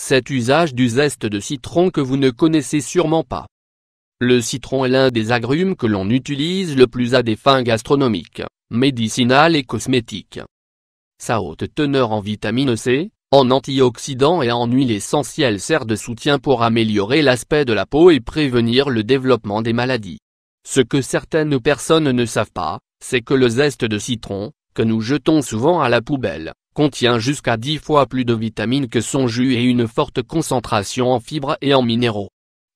Cet usage du zeste de citron que vous ne connaissez sûrement pas. Le citron est l'un des agrumes que l'on utilise le plus à des fins gastronomiques, médicinales et cosmétiques. Sa haute teneur en vitamine C, en antioxydants et en huile essentielle sert de soutien pour améliorer l'aspect de la peau et prévenir le développement des maladies. Ce que certaines personnes ne savent pas, c'est que le zeste de citron, que nous jetons souvent à la poubelle, contient jusqu'à 10 fois plus de vitamines que son jus et une forte concentration en fibres et en minéraux.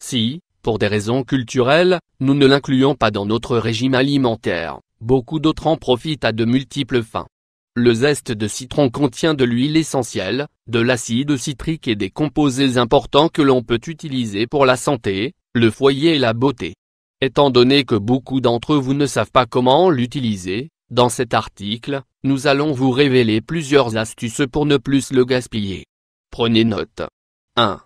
Si, pour des raisons culturelles, nous ne l'incluons pas dans notre régime alimentaire, beaucoup d'autres en profitent à de multiples fins. Le zeste de citron contient de l'huile essentielle, de l'acide citrique et des composés importants que l'on peut utiliser pour la santé, le foyer et la beauté. Étant donné que beaucoup d'entre vous ne savent pas comment l'utiliser, dans cet article, nous allons vous révéler plusieurs astuces pour ne plus le gaspiller. Prenez note. 1.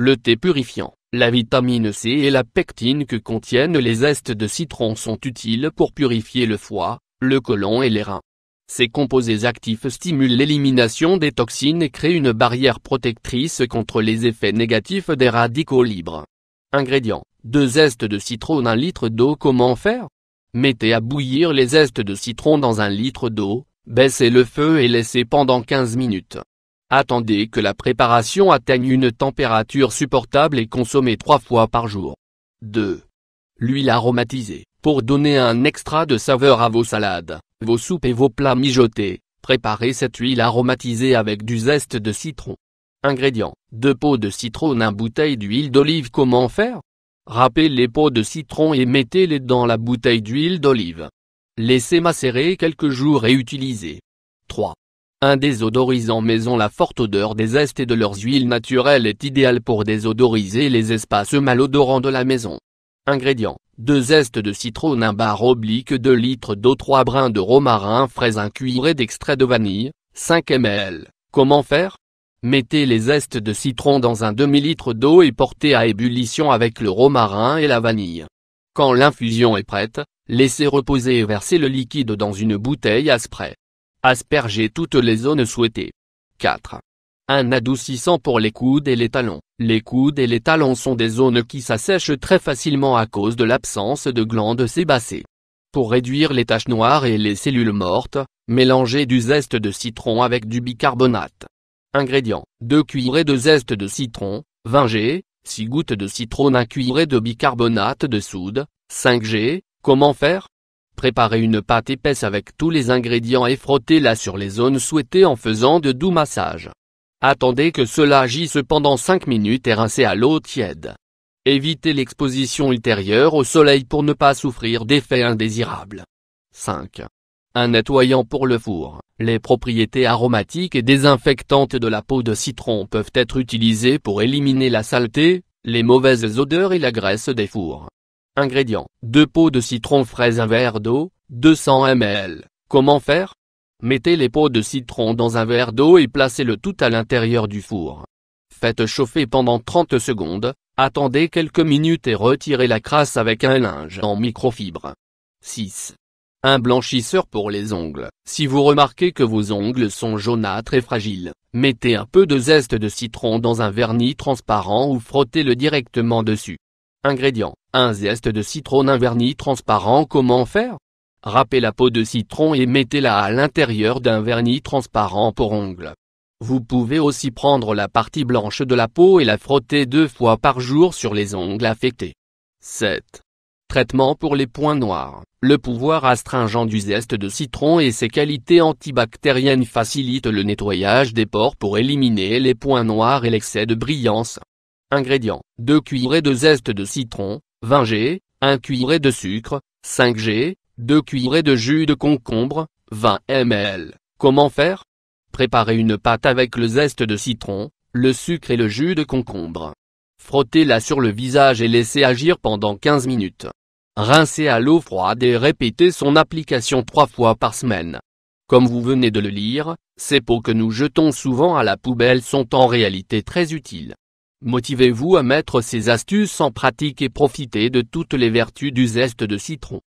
Le thé purifiant. La vitamine C et la pectine que contiennent les zestes de citron sont utiles pour purifier le foie, le côlon et les reins. Ces composés actifs stimulent l'élimination des toxines et créent une barrière protectrice contre les effets négatifs des radicaux libres. Ingrédients 2 zestes de citron 1 litre d'eau Comment faire Mettez à bouillir les zestes de citron dans un litre d'eau, baissez le feu et laissez pendant 15 minutes. Attendez que la préparation atteigne une température supportable et consommez 3 fois par jour. 2. L'huile aromatisée. Pour donner un extra de saveur à vos salades, vos soupes et vos plats mijotés, préparez cette huile aromatisée avec du zeste de citron. Ingrédients. 2 pots de citron 1 bouteille d'huile d'olive Comment faire Râpez les peaux de citron et mettez-les dans la bouteille d'huile d'olive. Laissez macérer quelques jours et utilisez. 3. Un désodorisant maison La forte odeur des zestes et de leurs huiles naturelles est idéale pour désodoriser les espaces malodorants de la maison. Ingrédients 2 zestes de citron 1 bar oblique 2 litres d'eau 3 brins de romarin frais 1 cuillerée d'extrait de vanille, 5 ml. Comment faire Mettez les zestes de citron dans un demi-litre d'eau et portez à ébullition avec le romarin et la vanille. Quand l'infusion est prête, laissez reposer et versez le liquide dans une bouteille à spray. Aspergez toutes les zones souhaitées. 4. Un adoucissant pour les coudes et les talons. Les coudes et les talons sont des zones qui s'assèchent très facilement à cause de l'absence de glandes sébacées. Pour réduire les taches noires et les cellules mortes, mélangez du zeste de citron avec du bicarbonate. Ingrédients 2 cuillerées de zeste de citron, 20 g, 6 gouttes de citron, 1 cuillerée de bicarbonate de soude, 5 g. Comment faire Préparez une pâte épaisse avec tous les ingrédients et frottez-la sur les zones souhaitées en faisant de doux massages. Attendez que cela agisse pendant 5 minutes et rincez à l'eau tiède. Évitez l'exposition ultérieure au soleil pour ne pas souffrir d'effets indésirables. 5. Un nettoyant pour le four. Les propriétés aromatiques et désinfectantes de la peau de citron peuvent être utilisées pour éliminer la saleté, les mauvaises odeurs et la graisse des fours. Ingrédients 2 peaux de citron frais, un verre d'eau, 200 ml. Comment faire Mettez les peaux de citron dans un verre d'eau et placez-le tout à l'intérieur du four. Faites chauffer pendant 30 secondes, attendez quelques minutes et retirez la crasse avec un linge en microfibre. 6. Un blanchisseur pour les ongles. Si vous remarquez que vos ongles sont jaunâtres et fragiles, mettez un peu de zeste de citron dans un vernis transparent ou frottez-le directement dessus. Ingrédients. Un zeste de citron, un vernis transparent. Comment faire Râpez la peau de citron et mettez-la à l'intérieur d'un vernis transparent pour ongles. Vous pouvez aussi prendre la partie blanche de la peau et la frotter deux fois par jour sur les ongles affectés. 7. Traitement pour les points noirs. Le pouvoir astringent du zeste de citron et ses qualités antibactériennes facilitent le nettoyage des pores pour éliminer les points noirs et l'excès de brillance. Ingrédients 2 cuillerées de zeste de citron, 20 g, 1 cuillerée de sucre, 5 g, 2 cuillerées de jus de concombre, 20 ml. Comment faire Préparez une pâte avec le zeste de citron, le sucre et le jus de concombre. Frottez-la sur le visage et laissez agir pendant 15 minutes rincez à l'eau froide et répétez son application trois fois par semaine. Comme vous venez de le lire, ces pots que nous jetons souvent à la poubelle sont en réalité très utiles. Motivez-vous à mettre ces astuces en pratique et profitez de toutes les vertus du zeste de citron.